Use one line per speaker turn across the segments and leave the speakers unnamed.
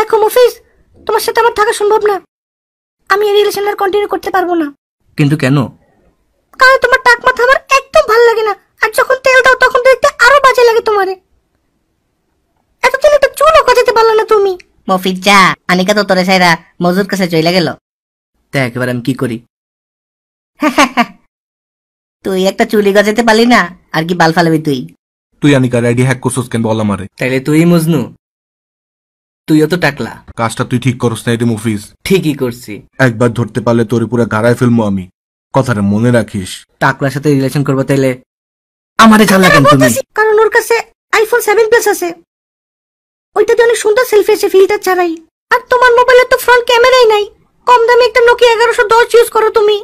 দেখো মফিজ তোমার সাথে আমার থাকা সম্ভব না আমি এই রিলেশন আর কন্টিনিউ করতে পারবো না কিন্তু কেন কারণ তোমার টাক মাথা আমার একদম ভালো লাগে না আর যখন তেল দাও তখন দেখতে আরো বাজে লাগে তোমারে এত এতদিন একটা চুলও কাজাতে পারলো না তুমি মফিজ যা আনিকা তো তোরে সাইরা মজুর কাছে চইলা গেল তা একবার আমি কি করি তুই একটা চুলি গজাতে পারলি না আর কি বাল ফালাবি তুই তুই আনিকা রেডি হ্যাক করছিস কেন বল আমারে তাইলে তুই মজনু তুইও তো টাকলা কাজটা তুই ঠিক করস না এদিম অফিস ঠিকই করছি একবার ধরতে পারলে তোর পুরো গাড়ায় ফেলবো আমি কথাটা মনে রাখিস টাকলার সাথে রিলেশন করবো তাইলে আমারে ঝাল লাগেন তুমি কারণ ওর কাছে আইফোন সেভেন প্লাস আছে ওইটাতে অনেক সুন্দর সেলফি আছে ফিল্টার ছাড়াই আর তোমার মোবাইলের তো ফ্রন্ট ক্যামেরাই নাই কম দামে একটা নোকিয়া এগারোশো দশ ইউজ করো তুমি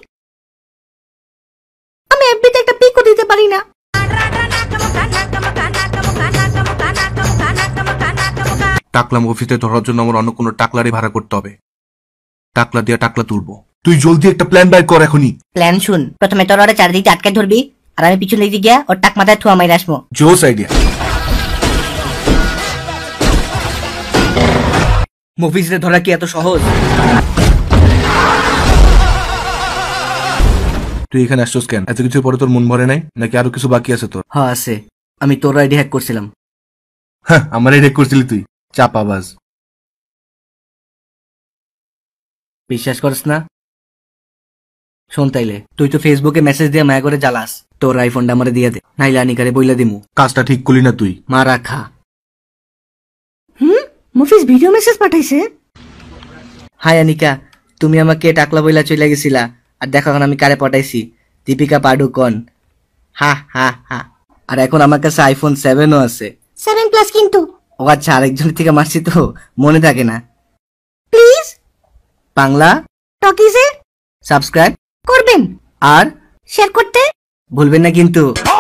টাকলাম অফিসে ধরার জন্য আমার অন্য কোনো টাকলারে ভাড়া করতে হবে টাকলা দিয়ে টাকলা তুলবো তুই জলদি একটা প্ল্যান বাই কর এখনই প্ল্যান শুন প্রথমে তোর ওরা চারিদিকে আটকে ধরবি আর আমি পিছনে দিকে গিয়া ওর টাক মাথায় থুয়া মাইরা আসবো জোস আইডিয়া মুভিজে ধরা কি এত সহজ তুই এখানে আসছস কেন এত কিছু পরে তোর মন ভরে নাই নাকি আরো কিছু বাকি আছে তোর হ্যাঁ আছে আমি তোর আইডি হ্যাক করছিলাম হ্যাঁ আমার আইডি হ্যাক করছিলি তুই চাপাবাজ বিশ্বাস করিস না শোন তাইলে তুই তো ফেসবুকে মেসেজ দিয়ে মায়া করে জ্বালাস তোর আইফোনটা আমারে দিয়ে দে নাইলে আনিকারে বইলা দিমু কাজটা ঠিক করলি না তুই মারা খা হুম মুফিস ভিডিও মেসেজ পাঠাইছে হাই আনিকা তুমি আমাকে টাকলা বইলা চলে গেছিলা আর দেখো এখন আমি কারে পাঠাইছি দীপিকা পাডুকন হা হা হা আর এখন আমার কাছে আইফোন সেভেনও আছে সেভেন প্লাস কিন্তু ও আচ্ছা আরেকজন থেকে মারছি তো মনে থাকে না প্লিজ বাংলা টকিজে সাবস্ক্রাইব করবেন আর শেয়ার করতে ভুলবেন না কিন্তু